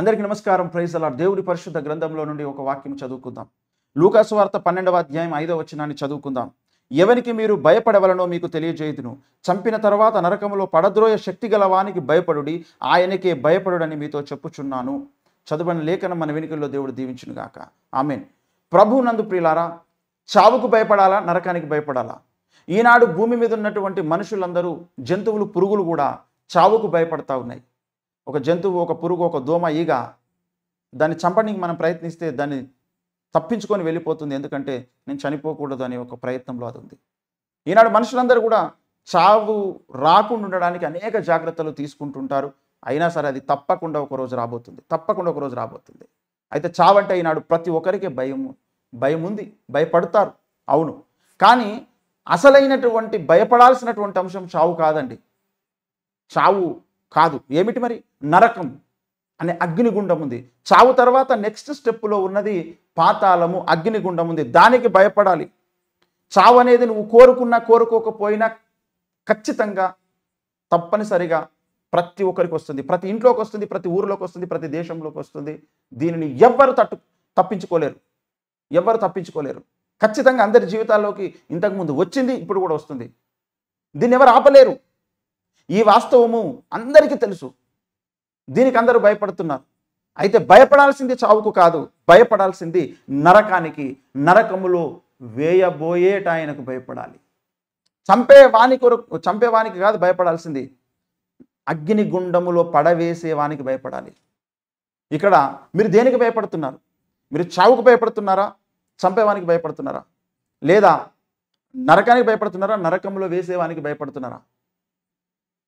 అందరికీ నమస్కారం ప్రైజ్ అలా దేవుడి పరిశుద్ధ గ్రంథంలో నుండి ఒక వాక్యం చదువుకుందాం లూకాసువార్త పన్నెండవ అధ్యాయం ఐదవ వచనాన్ని చదువుకుందాం ఎవరికి మీరు భయపడవలనో మీకు తెలియజేయదును చంపిన తర్వాత నరకంలో పడద్రోయ శక్తి గలవానికి భయపడుడి ఆయనకే భయపడుడని మీతో చెప్పుచున్నాను చదువని లేఖనం మన వెనుకల్లో దేవుడు గాక ఆమెన్ ప్రభు నందు ప్రియులారా చావుకు భయపడాలా నరకానికి భయపడాలా ఈనాడు భూమి మీద ఉన్నటువంటి మనుషులందరూ జంతువులు పురుగులు కూడా చావుకు భయపడతా ఉన్నాయి ఒక జంతువు ఒక పురుగు ఒక దోమ ఈగ దాన్ని చంపడానికి మనం ప్రయత్నిస్తే దాన్ని తప్పించుకొని వెళ్ళిపోతుంది ఎందుకంటే నేను చనిపోకూడదు అనే ఒక ప్రయత్నంలో అది ఉంది ఈనాడు మనుషులందరూ కూడా చావు రాకుండా ఉండడానికి అనేక జాగ్రత్తలు తీసుకుంటుంటారు అయినా సరే అది తప్పకుండా ఒకరోజు రాబోతుంది తప్పకుండా ఒకరోజు రాబోతుంది అయితే చావంటే ఈనాడు ప్రతి ఒక్కరికి భయం భయం ఉంది భయపడతారు అవును కానీ అసలైనటువంటి భయపడాల్సినటువంటి అంశం చావు కాదండి చావు కాదు ఏమిటి మరి నరకం అనే అగ్నిగుండం ఉంది చావు తర్వాత నెక్స్ట్ స్టెప్లో ఉన్నది పాతాళము అగ్నిగుండం ఉంది దానికి భయపడాలి చావు అనేది నువ్వు కోరుకున్నా కోరుకోకపోయినా ఖచ్చితంగా తప్పనిసరిగా ప్రతి ఒక్కరికి వస్తుంది ప్రతి ఇంట్లోకి వస్తుంది ప్రతి ఊరిలోకి వస్తుంది ప్రతి దేశంలోకి వస్తుంది దీనిని ఎవ్వరు తట్టు తప్పించుకోలేరు ఎవ్వరు తప్పించుకోలేరు ఖచ్చితంగా అందరి జీవితాల్లోకి ఇంతకుముందు వచ్చింది ఇప్పుడు కూడా వస్తుంది దీన్ని ఎవరు ఆపలేరు ఈ వాస్తవము అందరికీ తెలుసు దీనికి అందరూ భయపడుతున్నారు అయితే భయపడాల్సింది చావుకు కాదు భయపడాల్సింది నరకానికి నరకములో వేయబోయేట ఆయనకు భయపడాలి చంపే కొరకు చంపేవానికి కాదు భయపడాల్సింది గుండములో పడవేసే వానికి భయపడాలి ఇక్కడ మీరు దేనికి భయపడుతున్నారు మీరు చావుకు భయపడుతున్నారా చంపేవానికి భయపడుతున్నారా లేదా నరకానికి భయపడుతున్నారా నరకంలో వేసేవానికి భయపడుతున్నారా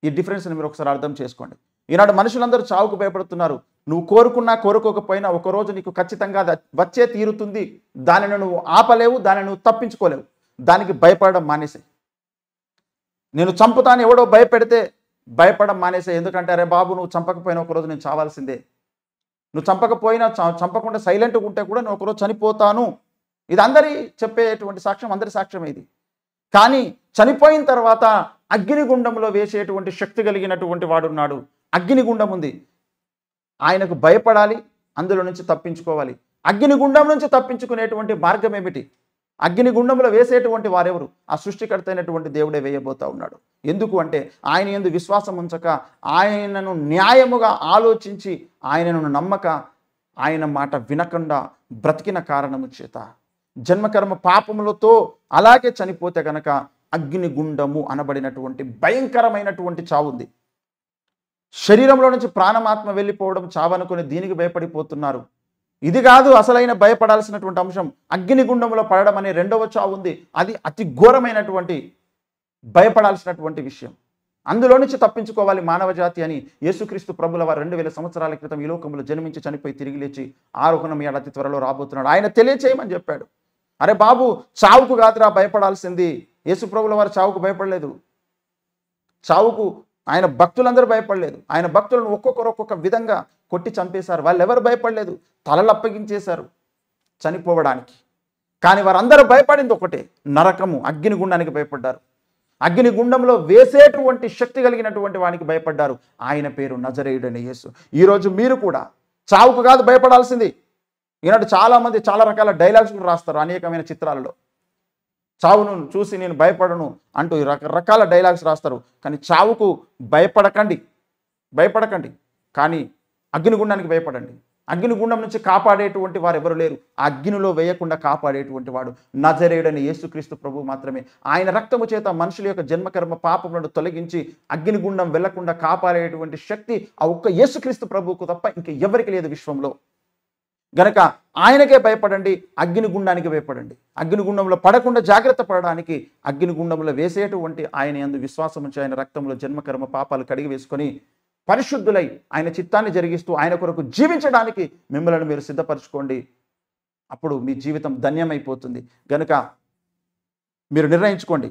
ఈ డిఫరెన్స్ని మీరు ఒకసారి అర్థం చేసుకోండి ఈనాడు మనుషులందరూ చావుకు భయపడుతున్నారు నువ్వు కోరుకున్నా కోరుకోకపోయినా ఒకరోజు నీకు ఖచ్చితంగా వచ్చే తీరుతుంది దానిని నువ్వు ఆపలేవు దానిని నువ్వు తప్పించుకోలేవు దానికి భయపడడం మానేసే నేను చంపుతాను ఎవడో భయపెడితే భయపడడం మానేసే ఎందుకంటే అరే బాబు నువ్వు చంపకపోయినా ఒకరోజు నేను చావాల్సిందే నువ్వు చంపకపోయినా చంపకుండా సైలెంట్గా ఉంటే కూడా నేను ఒకరోజు చనిపోతాను ఇది అందరి చెప్పేటువంటి సాక్ష్యం అందరి సాక్ష్యం ఇది కానీ చనిపోయిన తర్వాత అగ్నిగుండంలో వేసేటువంటి శక్తి కలిగినటువంటి వాడున్నాడు అగ్నిగుండం ఉంది ఆయనకు భయపడాలి అందులో నుంచి తప్పించుకోవాలి అగ్నిగుండం నుంచి తప్పించుకునేటువంటి మార్గం ఏమిటి అగ్నిగుండంలో వేసేటువంటి వారెవరు ఆ సృష్టికర్త అయినటువంటి దేవుడే వేయబోతా ఉన్నాడు ఎందుకు అంటే ఆయన ఎందు విశ్వాసం ఉంచక ఆయనను న్యాయముగా ఆలోచించి ఆయనను నమ్మక ఆయన మాట వినకుండా బ్రతికిన కారణము చేత జన్మకర్మ పాపములతో అలాగే చనిపోతే గనక అగ్నిగుండము అనబడినటువంటి భయంకరమైనటువంటి చావు ఉంది శరీరంలో నుంచి ప్రాణమాత్మ వెళ్ళిపోవడం చావనుకుని దీనికి భయపడిపోతున్నారు ఇది కాదు అసలైన భయపడాల్సినటువంటి అంశం అగ్నిగుండంలో పడడం అనే రెండవ చావు ఉంది అది అతి ఘోరమైనటువంటి భయపడాల్సినటువంటి విషయం అందులో నుంచి తప్పించుకోవాలి మానవ జాతి అని యేసుక్రీస్తు ప్రభుల వారు రెండు వేల సంవత్సరాల క్రితం ఈ లోకంలో జన్మించి చనిపోయి తిరిగి లేచి ఆరోహణం ఏడు అతి త్వరలో రాబోతున్నాడు ఆయన తెలియచేయమని చెప్పాడు అరే బాబు చావుకు కాదురా భయపడాల్సింది యేసు ప్రభుల వారు చావుకు భయపడలేదు చావుకు ఆయన భక్తులందరూ భయపడలేదు ఆయన భక్తులను ఒక్కొక్కరు ఒక్కొక్క విధంగా కొట్టి చంపేశారు వాళ్ళు ఎవరు భయపడలేదు తలలు అప్పగించేశారు చనిపోవడానికి కానీ వారందరూ భయపడింది ఒకటే నరకము అగ్నిగుండానికి భయపడ్డారు అగ్నిగుండంలో వేసేటువంటి శక్తి కలిగినటువంటి వానికి భయపడ్డారు ఆయన పేరు నజరేయుడని యేసు ఈరోజు మీరు కూడా చావుకు కాదు భయపడాల్సింది ఈనాడు చాలామంది చాలా రకాల డైలాగ్స్ కూడా రాస్తారు అనేకమైన చిత్రాలలో చావును చూసి నేను భయపడను అంటూ రకరకాల డైలాగ్స్ రాస్తారు కానీ చావుకు భయపడకండి భయపడకండి కానీ అగ్నిగుండానికి భయపడండి అగ్నిగుండం నుంచి కాపాడేటువంటి వారు ఎవరు లేరు అగ్నిలో వేయకుండా కాపాడేటువంటి వాడు నజరేయుడని యేసుక్రీస్తు ప్రభు మాత్రమే ఆయన రక్తము చేత మనుషుల యొక్క జన్మకర్మ పాపములను తొలగించి అగ్నిగుండం వెళ్లకుండా కాపాడేటువంటి శక్తి ఆ ఒక్క యేసుక్రీస్తు ప్రభువుకు తప్ప ఇంక ఎవరికి లేదు విశ్వంలో గనక ఆయనకే భయపడండి అగ్నిగుండానికి భయపడండి అగ్నిగుండంలో పడకుండా జాగ్రత్త పడడానికి అగ్నిగుండంలో వేసేటువంటి ఆయన ఎందు విశ్వాసం ఉంచి ఆయన రక్తంలో జన్మకర్మ పాపాలు కడిగి వేసుకొని పరిశుద్ధులై ఆయన చిత్తాన్ని జరిగిస్తూ ఆయన కొరకు జీవించడానికి మిమ్మల్ని మీరు సిద్ధపరచుకోండి అప్పుడు మీ జీవితం ధన్యమైపోతుంది గనుక మీరు నిర్ణయించుకోండి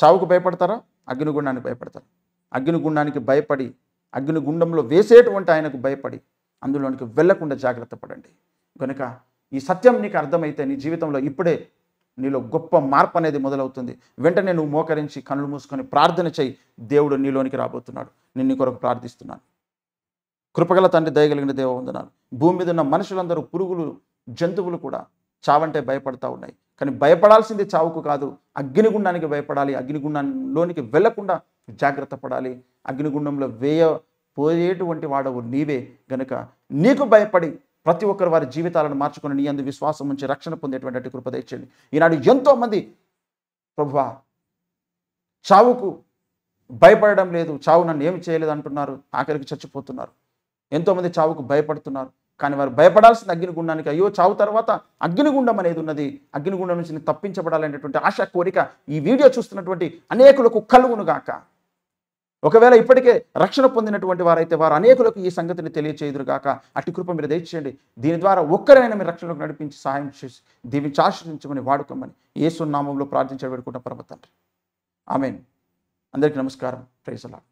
చావుకు భయపడతారా అగ్నిగుండానికి భయపడతారా అగ్నిగుండానికి భయపడి అగ్నిగుండంలో వేసేటువంటి ఆయనకు భయపడి అందులోనికి వెళ్లకుండా జాగ్రత్త పడండి కనుక ఈ సత్యం నీకు అర్థమైతే నీ జీవితంలో ఇప్పుడే నీలో గొప్ప మార్పు అనేది మొదలవుతుంది వెంటనే నువ్వు మోకరించి కనులు మూసుకొని ప్రార్థన చేయి దేవుడు నీలోనికి రాబోతున్నాడు నేను నీ కొరకు ప్రార్థిస్తున్నాను కృపగల తండ్రి దయగలిగిన దేవ ఉందన్నారు భూమి మీద ఉన్న మనుషులందరూ పురుగులు జంతువులు కూడా చావంటే భయపడతా ఉన్నాయి కానీ భయపడాల్సింది చావుకు కాదు అగ్నిగుండానికి భయపడాలి అగ్నిగుండంలోనికి వెళ్లకుండా జాగ్రత్త పడాలి అగ్నిగుండంలో వేయ పోయేటువంటి వాడవు నీవే గనుక నీకు భయపడి ప్రతి ఒక్కరు వారి జీవితాలను మార్చుకుని నీ అందు విశ్వాసం ఉంచి రక్షణ పొందేటువంటి కృప తెచ్చండి ఈనాడు ఎంతోమంది ప్రభువా చావుకు భయపడడం లేదు చావు నన్ను ఏమి చేయలేదు అంటున్నారు ఆఖరికి చచ్చిపోతున్నారు ఎంతోమంది చావుకు భయపడుతున్నారు కానీ వారు భయపడాల్సిన అగ్నిగుండానికి అయ్యో చావు తర్వాత అగ్నిగుండం అనేది ఉన్నది అగ్నిగుండం నుంచి తప్పించబడాలనేటువంటి ఆశ కోరిక ఈ వీడియో చూస్తున్నటువంటి అనేకులకు గాక ఒకవేళ ఇప్పటికే రక్షణ పొందినటువంటి వారైతే వారు అనేకులకు ఈ సంగతిని తెలియచేయుదురు కాక అటు కృప మీరు దయచేయండి దీని ద్వారా ఒక్కరైనా మీరు రక్షణలోకి నడిపించి సహాయం చేసి దీవించి ఆశ్రయించమని వాడుకోమని ఏసునామంలో ప్రార్థించబడుకుంటున్న పరమ తండ్రి ఆమెన్ అందరికీ నమస్కారం అలా